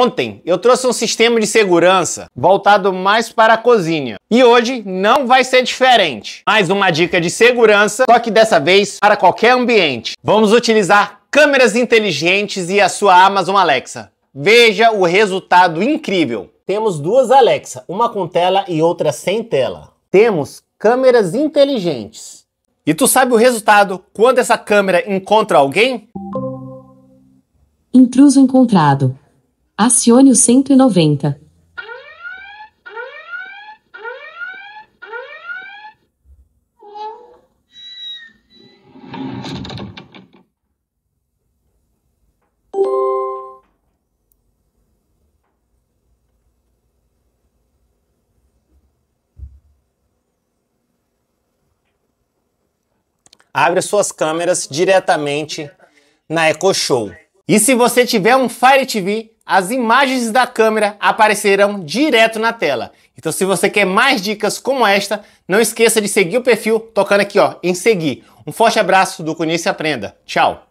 Ontem eu trouxe um sistema de segurança voltado mais para a cozinha. E hoje não vai ser diferente. Mais uma dica de segurança, só que dessa vez para qualquer ambiente. Vamos utilizar câmeras inteligentes e a sua Amazon Alexa. Veja o resultado incrível. Temos duas Alexa, uma com tela e outra sem tela. Temos câmeras inteligentes. E tu sabe o resultado quando essa câmera encontra alguém? Intruso encontrado. Acione o 190. Abre suas câmeras diretamente na Show. E se você tiver um Fire TV, as imagens da câmera aparecerão direto na tela. Então se você quer mais dicas como esta, não esqueça de seguir o perfil tocando aqui ó, em seguir. Um forte abraço do Conheça e Aprenda. Tchau!